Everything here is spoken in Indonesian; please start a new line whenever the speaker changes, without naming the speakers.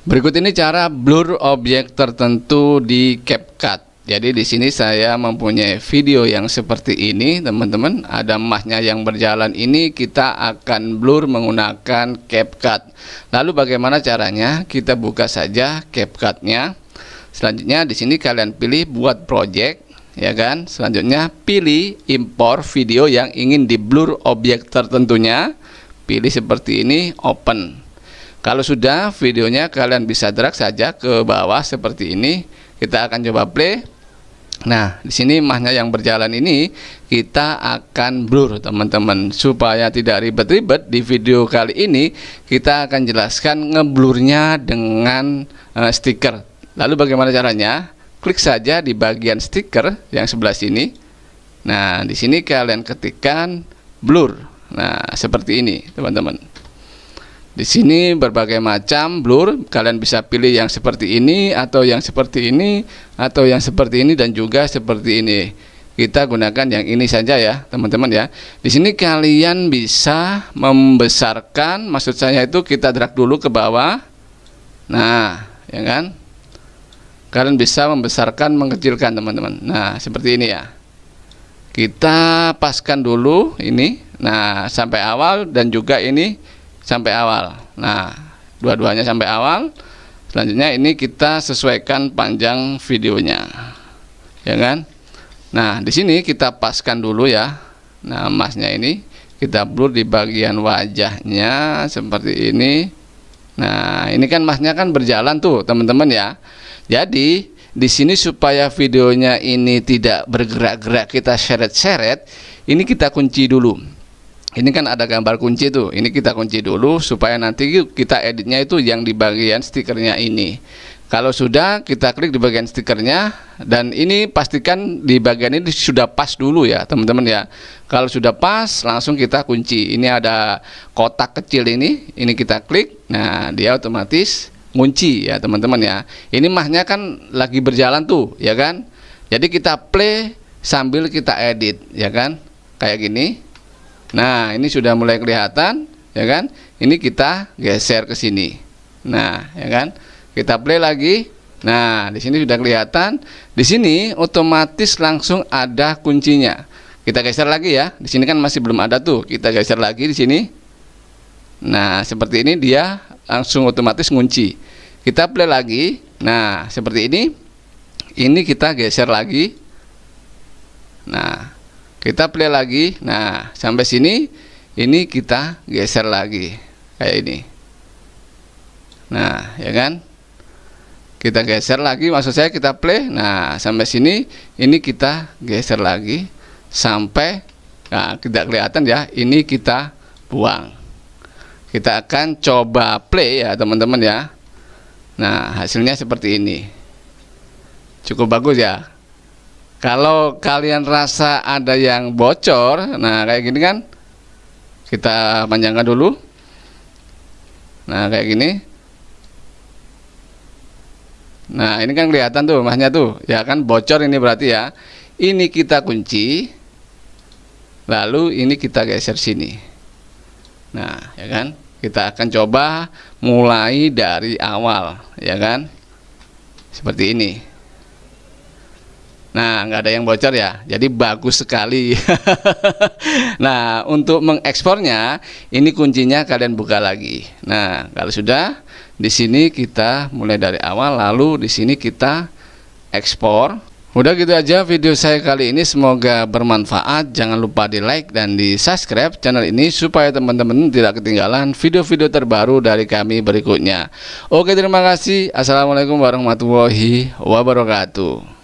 Berikut ini cara blur objek tertentu di CapCut. Jadi di sini saya mempunyai video yang seperti ini, teman-teman. Ada emasnya yang berjalan ini kita akan blur menggunakan CapCut. Lalu bagaimana caranya? Kita buka saja CapCut-nya. Selanjutnya di sini kalian pilih buat project ya kan. Selanjutnya pilih impor video yang ingin di blur objek tertentunya. Pilih seperti ini open. Kalau sudah videonya kalian bisa drag saja ke bawah seperti ini. Kita akan coba play. Nah, di sini mahnya yang berjalan ini kita akan blur teman-teman supaya tidak ribet-ribet di video kali ini kita akan jelaskan ngeblurnya dengan e, stiker. Lalu bagaimana caranya? Klik saja di bagian stiker yang sebelah sini. Nah, di sini kalian ketikkan blur. Nah, seperti ini, teman-teman. Di sini berbagai macam blur, kalian bisa pilih yang seperti ini atau yang seperti ini atau yang seperti ini dan juga seperti ini. Kita gunakan yang ini saja ya, teman-teman ya. Di sini kalian bisa membesarkan, maksud saya itu kita drag dulu ke bawah. Nah, ya kan? Kalian bisa membesarkan, mengecilkan, teman-teman. Nah, seperti ini ya kita paskan dulu ini nah sampai awal dan juga ini sampai awal. Nah, dua-duanya sampai awal. Selanjutnya ini kita sesuaikan panjang videonya. Ya kan? Nah, di sini kita paskan dulu ya. Nah, emasnya ini kita blur di bagian wajahnya seperti ini. Nah, ini kan emasnya kan berjalan tuh, teman-teman ya. Jadi, di sini supaya videonya ini tidak bergerak-gerak kita seret-seret, ini kita kunci dulu ini kan ada gambar kunci tuh ini kita kunci dulu supaya nanti kita editnya itu yang di bagian stikernya ini kalau sudah kita klik di bagian stikernya dan ini pastikan di bagian ini sudah pas dulu ya teman-teman ya kalau sudah pas langsung kita kunci ini ada kotak kecil ini ini kita klik nah dia otomatis kunci ya teman-teman ya ini mahnya kan lagi berjalan tuh ya kan jadi kita play sambil kita edit ya kan kayak gini Nah, ini sudah mulai kelihatan, ya kan? Ini kita geser ke sini. Nah, ya kan? Kita play lagi. Nah, di sini sudah kelihatan. Di sini otomatis langsung ada kuncinya. Kita geser lagi ya. Di sini kan masih belum ada tuh. Kita geser lagi di sini. Nah, seperti ini dia langsung otomatis ngunci. Kita play lagi. Nah, seperti ini. Ini kita geser lagi. Nah, kita play lagi nah sampai sini ini kita geser lagi kayak ini nah ya kan kita geser lagi maksud saya kita play nah sampai sini ini kita geser lagi sampai nah, tidak kelihatan ya ini kita buang kita akan coba play ya teman-teman ya nah hasilnya seperti ini cukup bagus ya kalau kalian rasa ada yang bocor, nah kayak gini kan, kita panjangkan dulu. Nah kayak gini. Nah ini kan kelihatan tuh masnya tuh, ya kan bocor ini berarti ya. Ini kita kunci, lalu ini kita geser sini. Nah ya kan, kita akan coba mulai dari awal, ya kan? Seperti ini. Nah, nggak ada yang bocor ya. Jadi bagus sekali. nah, untuk mengekspornya ini kuncinya kalian buka lagi. Nah, kalau sudah di sini kita mulai dari awal lalu di sini kita ekspor. Udah gitu aja video saya kali ini semoga bermanfaat. Jangan lupa di-like dan di-subscribe channel ini supaya teman-teman tidak ketinggalan video-video terbaru dari kami berikutnya. Oke, terima kasih. Assalamualaikum warahmatullahi wabarakatuh.